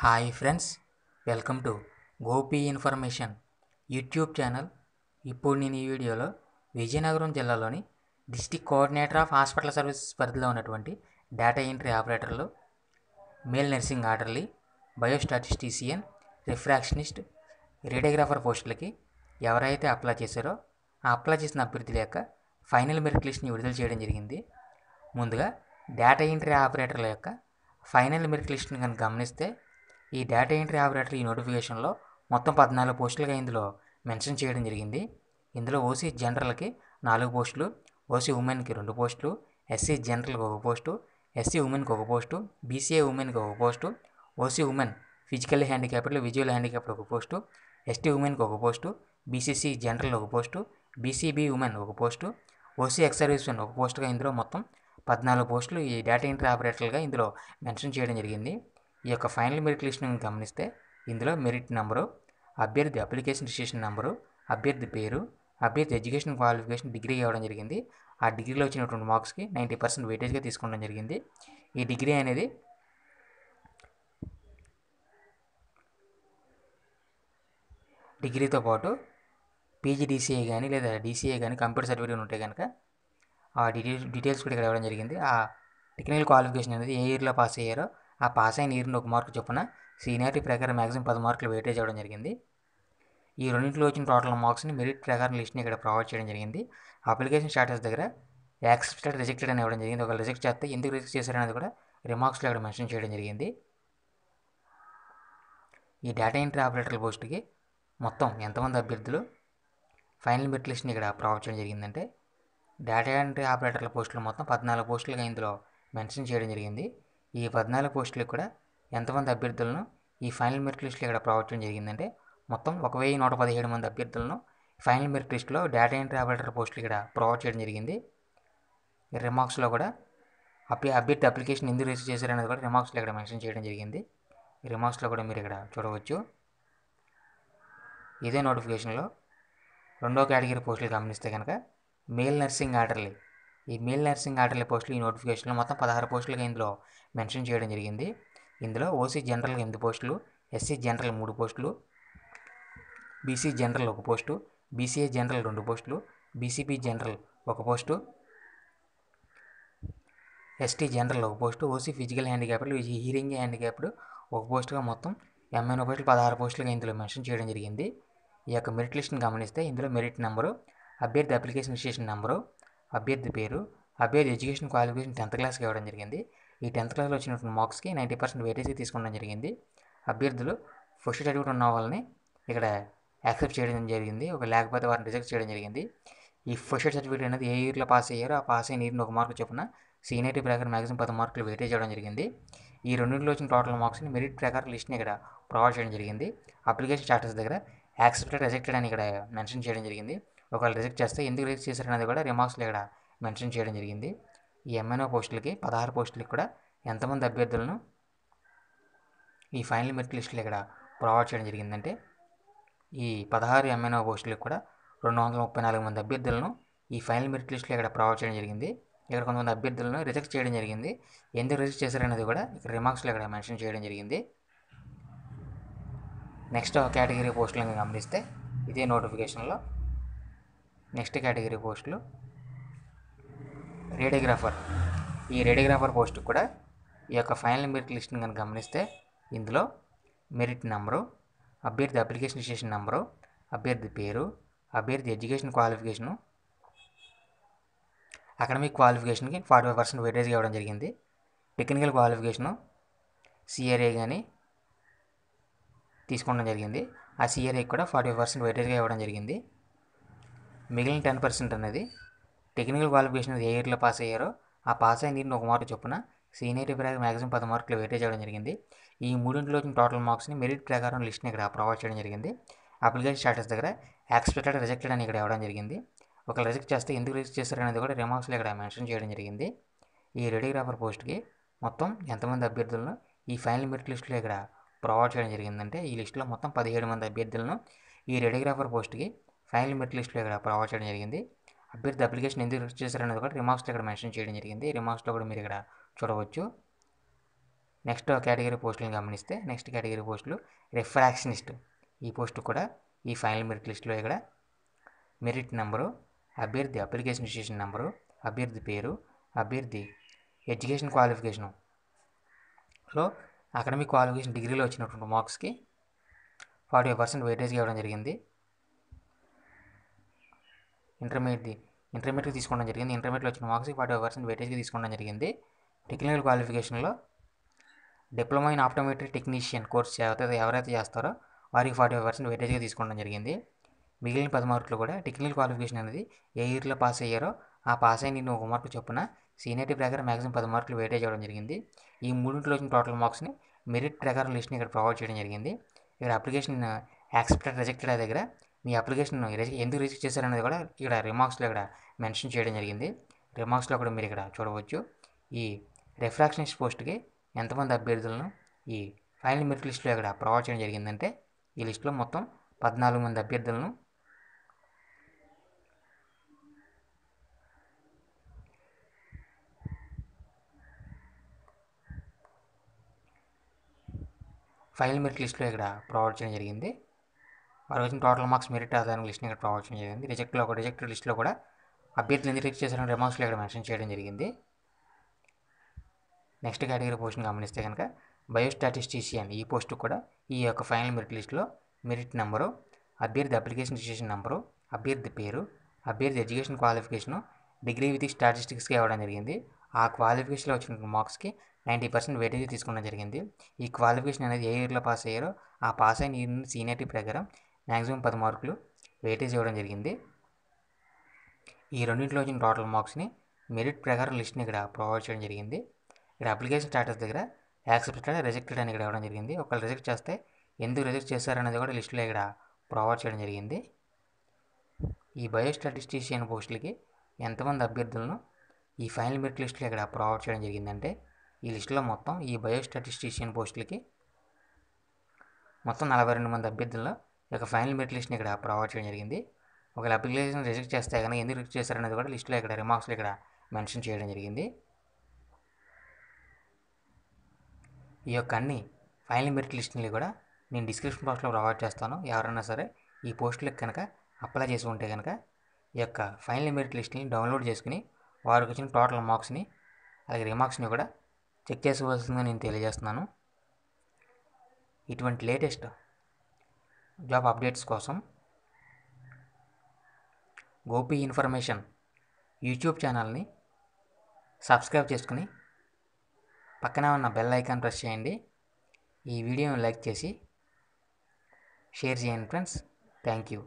hi friends welcome to Gopi information YouTube channel ఇప్పుడు నేను ఈ వీడియోలో విజయనగరం జిల్లాలోని district coordinator of hospital services పరిధిలో ఉన్నటువంటి డేటా ఎంట్రీ ఆపరేటర్లు male nursing orderly biostatistician refractionist radiographer పోస్టులకి ఎవరైతే అప్లై చేశారో ఆ అప్లై చేసిన అభ్యర్థుల యొక్క ఫైనల్ మెరిట్ లిస్ట్ని విడుదల చేయడం జరిగింది ముందుగా డేటా ఎంట్రీ ఆపరేటర్ల యొక్క ఫైనల్ మెరిట్ లిస్ట్ని కనుక గమనిస్తే ఈ డేటా ఎంట్రీ ఆపరేటర్ ఈ నోటిఫికేషన్లో మొత్తం పద్నాలుగు పోస్టులుగా ఇందులో మెన్షన్ చేయడం జరిగింది ఇందులో ఓసీ జనరల్కి నాలుగు పోస్టులు ఓసీ ఉమెన్కి రెండు పోస్టులు ఎస్సీ జనరల్కి ఒక పోస్టు ఎస్సీ ఉమెన్కి ఒక పోస్టు బీసీఏ ఉమెన్కి ఒక post OC women physical handicapped visual handicapped ఒక పోస్టు ఎస్టీ ఉమెన్కి ఒక పోస్టు బీసీసీ జనరల్ ఒక పోస్టు బీసీబీ ఉమెన్ ఒక పోస్టు ఓసీ ఎక్స్ ఉమెన్ ఒక పోస్టుగా ఇందులో మొత్తం పద్నాలుగు పోస్టులు ఈ డేటా ఎంట్రీ ఆపరేటర్లుగా ఇందులో మెన్షన్ చేయడం జరిగింది ఈ యొక్క ఫైనల్ మెరిట్ లిస్ట్ను గమనిస్తే ఇందులో మెరిట్ నెంబరు అభ్యర్థి అప్లికేషన్ రిజిస్ట్రేషన్ నెంబరు అభ్యర్థి పేరు అభ్యర్థి ఎడ్యుకేషన్ క్వాలిఫికేషన్ డిగ్రీ ఇవ్వడం జరిగింది ఆ డిగ్రీలో వచ్చినటువంటి మార్క్స్కి నైంటీ పర్సెంట్ వెయిటేజ్గా తీసుకోవడం జరిగింది ఈ డిగ్రీ అనేది డిగ్రీతో పాటు పీజీడీసీఏ కానీ లేదా డీసీఏ కానీ కంప్యూటర్ సర్టిఫికేట్ ఉంటే కనుక ఆ డీటెయిల్స్ డీటెయిల్స్ కూడా ఇక్కడ ఇవ్వడం జరిగింది ఆ టెక్నికల్ క్వాలిఫికేషన్ అనేది ఏ ఇయర్లో పాస్ అయ్యారో ఆ పాస్ అయిన ఇయర్ని ఒక మార్కు చొప్పున సీనియారిటీ ప్రకారం మ్యాక్సిమం పది మార్కులు వెయిటేజ్ అవ్వడం జరిగింది ఈ రెండింటిలో వచ్చిన టోటల్ మార్క్స్ని మెరిట్ ప్రకారం లిస్ట్ని ఇక్కడ ప్రొవైడ్ చేయడం జరిగింది అప్లికేషన్ స్టాటస్ దగ్గర యాక్సెప్టెడ్ రిజెక్టెడ్ అని ఇవ్వడం జరిగింది ఒకవేళ రిజెక్ట్ చేస్తే ఎందుకు రిజెక్ట్ చేశారనేది కూడా రిమార్క్స్లో ఇక్కడ మెన్షన్ చేయడం జరిగింది ఈ డేటా ఎంట్రీ ఆపరేటర్ల పోస్ట్కి మొత్తం ఎంతమంది అభ్యర్థులు ఫైనల్ మెరిట్ లిస్ట్ని ఇక్కడ ప్రొవైడ్ చేయడం జరిగిందంటే డేటా ఎంట్రీ ఆపరేటర్ల పోస్టులు మొత్తం పద్నాలుగు పోస్టులుగా ఇందులో మెన్షన్ చేయడం జరిగింది ఈ పద్నాలుగు పోస్టులకు కూడా ఎంతమంది అభ్యర్థులను ఈ ఫైనల్ మెరిట్ లిస్టులు ఇక్కడ ప్రవర్తించడం జరిగిందంటే మొత్తం ఒక వెయ్యి నూట పదిహేడు మంది అభ్యర్థులను ఫైనల్ మెరిట్ లిస్టులో డేటా ఎంట్రీ ఆపరేటర్ పోస్టులు ఇక్కడ ప్రొవైడ్ చేయడం జరిగింది రిమార్క్స్లో కూడా అభ్య అభ్యర్థి అప్లికేషన్ ఎందుకు రిజిస్టర్ చేశారనేది కూడా రిమార్క్స్లో ఇక్కడ మెన్షన్ చేయడం జరిగింది రిమార్క్స్లో కూడా మీరు ఇక్కడ చూడవచ్చు ఇదే నోటిఫికేషన్లో రెండో కేటగిరీ పోస్టులు గమనిస్తే కనుక మేల్ నర్సింగ్ ఆర్డర్లీ ఈ మేల్ నర్సింగ్ ఆర్డర్ల పోస్టులు ఈ నోటిఫికేషన్లో మొత్తం పదహారు పోస్టులుగా ఇందులో మెన్షన్ చేయడం జరిగింది ఇందులో ఓసీ జనరల్ ఎనిమిది పోస్టులు ఎస్సీ జనరల్ మూడు పోస్టులు బీసీ జనరల్ ఒక పోస్టు బీసీఏ జనరల్ రెండు పోస్టులు బీసీపీ జనరల్ ఒక పోస్టు ఎస్టీ జనరల్ ఒక post OC physical handicapped hearing handicapped ఒక పోస్టుగా మొత్తం ఎంఐన్ పోస్టులు పదహారు పోస్టులుగా ఇందులో మెన్షన్ చేయడం జరిగింది ఈ యొక్క మెరిట్ లిస్ట్ని గమనిస్తే ఇందులో మెరిట్ నెంబరు అభ్యర్థి అప్లికేషన్ రిజిస్ట్రేషన్ నెంబరు అభ్యర్థి పేరు అభ్యర్థి ఎడ్యుకేషన్ క్వాలిఫికేషన్ టెన్త్ క్లాస్కి ఇవ్వడం జరిగింది ఈ టెన్త్ క్లాస్లో వచ్చినటువంటి మార్క్స్కి నైంటీ పర్సెంట్ వెయిటేజీ తీసుకోవడం జరిగింది అభ్యర్థులు ఫస్ట్ సర్టిఫికేట్ ఉన్న వాళ్ళని ఇక్కడ యాక్సెప్ట్ చేయడం జరిగింది ఒక లేకపోతే వారిని రిజెక్ట్ చేయడం జరిగింది ఈ ఫస్ట్ సర్టిఫికేట్ అనేది ఏ ఇయర్లో పాస్ అయ్యారో ఆ పాస్ అయిన ఇయర్ని ఒక మార్కు చొప్పున సీనియర్టీ ప్రకారం మ్యాక్సిమం పది మార్కులు వేటేజ్ చేయడం జరిగింది ఈ రెండింటిలో వచ్చిన టోటల్ మార్క్స్ని మెరిట్ ప్రకారం లిస్ట్ని ఇక్కడ ప్రొవైడ్ చేయడం జరిగింది అప్లికేషన్ స్టాటస్ దగ్గర యాక్సెప్టెడ్ రిజెక్టెడ్ అని ఇక్కడ మెన్షన్ చేయడం జరిగింది ఒకవేళ రిజెక్ట్ చేస్తే ఎందుకు రిజెక్ట్ చేశారనేది కూడా రిమార్క్స్లో ఇక్కడ మెన్షన్ చేయడం జరిగింది ఈ ఎంఎన్ఓ పోస్టులకి పదహారు పోస్టులకి కూడా ఎంతమంది అభ్యర్థులను ఈ ఫైనల్ మెరిట్ లిస్టులు ఇక్కడ ప్రొవైడ్ చేయడం జరిగిందంటే ఈ పదహారు ఎంఎన్ఓ పోస్టులకు కూడా రెండు వందల ముప్పై నాలుగు మంది అభ్యర్థులను ఈ ఫైనల్ మెరిట్ లిస్టులో ఇక్కడ ప్రొవైడ్ చేయడం జరిగింది ఇక్కడ కొంతమంది అభ్యర్థులను రిజెక్ట్ చేయడం జరిగింది ఎందుకు రిజెక్ట్ చేశారనేది కూడా ఇక్కడ రిమార్క్స్లో ఇక్కడ మెన్షన్ చేయడం జరిగింది నెక్స్ట్ కేటగిరీ పోస్టులను గమనిస్తే ఇదే నోటిఫికేషన్లో నెక్స్ట్ కేటగిరీ పోస్టులు రేడియోగ్రాఫర్ ఈ రేడియోగ్రాఫర్ పోస్టు కూడా ఈ యొక్క ఫైనల్ మెరిట్ లిస్ట్ని కనుక గమనిస్తే ఇందులో మెరిట్ నెంబరు అభ్యర్థి అప్లికేషన్ రిజిస్ట్రేషన్ నెంబరు అభ్యర్థి పేరు అభ్యర్థి ఎడ్యుకేషన్ క్వాలిఫికేషను అకాడమిక్ క్వాలిఫికేషన్కి ఫార్టీ ఫైవ్ పర్సెంట్ వెయిటేజ్ ఇవ్వడం జరిగింది టెక్నికల్ క్వాలిఫికేషను సిఆర్ఏ కానీ తీసుకోవడం జరిగింది ఆ సిఆర్ఏకి కూడా ఫార్టీ ఫైవ్ పర్సెంట్ వెయిటేజ్గా ఇవ్వడం జరిగింది మిగిలిన టెన్ పర్సెంట్ అనేది టెక్నికల్ క్వాలిఫికేషన్ ఏ ఇయర్లో పాస్ అయ్యారో ఆ పాస్ అయిన ఒక మార్క్ చొప్పున సీనియర్ ప్రకారం మ్యాక్సిమం పది మార్కులు వెయిటేజ్ చేయడం జరిగింది ఈ మూడింటిలో వచ్చిన టోటల్ మార్క్స్ని మెరిట్ ప్రకారం లిస్ట్ని ఇక్కడ ప్రొవైడ్ చేయడం జరిగింది అప్లికేషన్ స్టాటస్ దగ్గర ఎక్స్పెక్టెడ్ రిజెక్టెడ్ అని ఇక్కడ ఇవ్వడం జరిగింది ఒక రిజెక్ట్ చేస్తే ఎందుకు రిజెక్ట్ చేస్తారు అనేది కూడా రిమార్క్స్లో ఇక్కడ మెన్షన్ చేయడం జరిగింది ఈ రెడీగ్రాఫర్ పోస్ట్కి మొత్తం ఎంతమంది అభ్యర్థులను ఈ ఫైనల్ మెరిట్ లిస్టులో ఇక్కడ ప్రొవైడ్ చేయడం జరిగిందంటే ఈ లిస్టులో మొత్తం పదిహేడు మంది అభ్యర్థులను ఈ రెడీగ్రాఫర్ పోస్ట్కి ఫైనల్ మెరిట్ లిస్ట్లో ఇక్కడ ప్రొవైడ్ చేయడం జరిగింది అభ్యర్థి అప్లికేషన్ ఎందుకు రిజిస్టర్ చేశారనేది కూడా రిమార్క్స్లో ఇక్కడ మెన్షన్ చేయడం జరిగింది రిమార్క్స్లో కూడా మీరు ఇక్కడ చూడవచ్చు నెక్స్ట్ కేటగిరీ పోస్టులను గమనిస్తే నెక్స్ట్ కేటగిరీ పోస్టులు రిఫ్రాక్షనిస్ట్ ఈ పోస్ట్ కూడా ఈ ఫైనల్ మెరిట్ లిస్టులో ఇక్కడ మెరిట్ నెంబరు అభ్యర్థి అప్లికేషన్ రిజిస్ట్రేషన్ నెంబరు అభ్యర్థి పేరు అభ్యర్థి ఎడ్యుకేషన్ క్వాలిఫికేషను లో అకాడమిక్ క్వాలిఫికేషన్ డిగ్రీలో వచ్చినటువంటి మార్క్స్కి ఫార్టీ పర్సెంట్ వెయిటేజ్ ఇవ్వడం జరిగింది ఇంటర్మీడియట్ది ఇంటర్మీడియట్కి తీసుకోవడం జరిగింది ఇంటర్మీడియట్లో వచ్చిన మార్క్స్ ఫార్టీ ఫైవ్ పర్సెంట్ వెయిటేజ్కి తీసుకోవడం జరిగింది టెక్నికల్ క్వాలిఫికేషన్లో diploma in optometry technician course ఎవరైతే చేస్తారో వారికి ఫార్టీ ఫైవ్ పర్సెంట్ వెయిటేజ్గా తీసుకోవడం జరిగింది మిగిలిన పది మార్కులు కూడా టెక్నికల్ క్వాలిఫికేషన్ అనేది ఏ ఇయర్లో పాస్ అయ్యారో ఆ పాస్ అయిన నేను ఒక మార్కు చొప్పున సీనియర్టీ ప్రకారం మ్యాక్సిమం పది మార్కులు వెయిటేజ్ అవ్వడం జరిగింది ఈ మూడింటిలో వచ్చిన టోటల్ మార్క్స్ని మెరిట్ ప్రకారం లిస్ట్ని ఇక్కడ ప్రొవైడ్ చేయడం జరిగింది ఇక్కడ అప్లికేషన్ యాక్సెప్టెడ్ రిజెక్టెడ్ దగ్గర మీ అప్లికేషన్ ఎందుకు రిజెక్ట్ చేశారనేది కూడా ఇక్కడ రిమార్క్స్లో ఇక్కడ మెన్షన్ చేయడం జరిగింది రిమార్క్స్లో కూడా మీరు ఇక్కడ చూడవచ్చు ఈ రిఫ్రాక్షనిస్ట్ పోస్ట్కి ఎంతమంది అభ్యర్థులను ఈ ఫైనల్ మెరిట్ లిస్ట్లో ఇక్కడ ప్రొవైడ్ చేయడం జరిగిందంటే ఈ లిస్టులో మొత్తం పద్నాలుగు మంది అభ్యర్థులను ఫైనల్ మెరిట్ లిస్ట్లో ఇక్కడ ప్రొవైడ్ చేయడం జరిగింది వారు వచ్చిన టోటల్ మార్క్స్ మెరిట్ ఆధారంగా లిస్ట్ని ఇక్కడ ప్రొవైడ్ జరిగింది రిజెక్ట్లో ఒక రిజెక్ట్ లిస్ట్లో కూడా అభ్యర్థులు ఎందుకు రిజెక్ట్ చేశారని రిమార్క్స్లో ఇక్కడ మెన్షన్ చేయడం జరిగింది నెక్స్ట్ కేటగిరీ పోస్ట్ని గమనిస్తే కనుక బయోస్టాటిస్టిషియన్ ఈ పోస్ట్ కూడా ఈ యొక్క ఫైనల్ మెరిట్ లిస్ట్లో మెరిట్ నెంబరు అభ్యర్థి అప్లికేషన్ రిజిస్ట్రేషన్ నెంబరు అభ్యర్థి పేరు అభ్యర్థి ఎడ్యుకేషన్ క్వాలిఫికేషను డిగ్రీ విత్ స్టాటిస్టిక్స్కి ఇవ్వడం జరిగింది ఆ క్వాలిఫికేషన్లో వచ్చిన మార్క్స్కి నైంటీ పర్సెంట్ వెయిటేజ్ తీసుకోవడం జరిగింది ఈ క్వాలిఫికేషన్ అనేది ఏ ఇయర్లో పాస్ అయ్యారో ఆ పాస్ అయిన ఇయర్ సీనియర్టీ ప్రకారం మ్యాక్సిమం పది మార్కులు వెయిటేజ్ ఇవ్వడం జరిగింది ఈ రెండింటిలో వచ్చిన టోటల్ మార్క్స్ని మెరిట్ ప్రకారం లిస్ట్ని ఇక్కడ ప్రొవైడ్ చేయడం జరిగింది ఇక్కడ అప్లికేషన్ స్టాటస్ దగ్గర యాక్సెప్టెడ్ రిజెక్టెడ్ అని ఇక్కడ ఇవ్వడం జరిగింది ఒకవేళ రిజెక్ట్ చేస్తే ఎందుకు రిజెక్ట్ చేశారనేది కూడా లిస్టులో ఇక్కడ ప్రొవైడ్ చేయడం జరిగింది ఈ బయోస్టాటిస్టిషియన్ పోస్టులకి ఎంతమంది అభ్యర్థులను ఈ ఫైనల్ మెరిట్ లిస్టులో ఇక్కడ ప్రొవైడ్ చేయడం జరిగిందంటే ఈ లిస్టులో మొత్తం ఈ బయోస్టాటిస్టిషియన్ పోస్టులకి మొత్తం నలభై రెండు మంది అభ్యర్థుల్లో యొక్క ఫైనల్ మెరిట్ లిస్ట్ని ఇక్కడ ప్రొవైడ్ చేయడం జరిగింది ఒకవేళ అప్లికేషన్ రిజెక్ట్ చేస్తే కానీ ఎందుకు రిజెక్ట్ చేశారనేది కూడా లిస్ట్లో ఇక్కడ రిమార్క్స్లో ఇక్కడ మెన్షన్ చేయడం జరిగింది ఈ యొక్క అన్ని ఫైనల్ మెరిట్ లిస్ట్ని కూడా నేను డిస్క్రిప్షన్ బాక్స్లో ప్రొవైడ్ చేస్తాను ఎవరైనా సరే ఈ పోస్టులకు కనుక అప్లై చేసి ఉంటే కనుక ఈ యొక్క ఫైనల్ మెరిట్ లిస్ట్ని డౌన్లోడ్ చేసుకుని వారికి వచ్చిన టోటల్ మార్క్స్ని అలాగే రిమార్క్స్ని కూడా చెక్ చేసుకోవాల్సిందిగా నేను తెలియజేస్తున్నాను ఇటువంటి లేటెస్ట్ జాబ్ అప్డేట్స్ కోసం గోపి ఇన్ఫర్మేషన్ యూట్యూబ్ ఛానల్ని సబ్స్క్రైబ్ చేసుకుని పక్కనే ఉన్న బెల్ ఐకాన్ ప్రెస్ చేయండి ఈ వీడియోని లైక్ చేసి షేర్ చేయండి ఫ్రెండ్స్ థ్యాంక్ యూ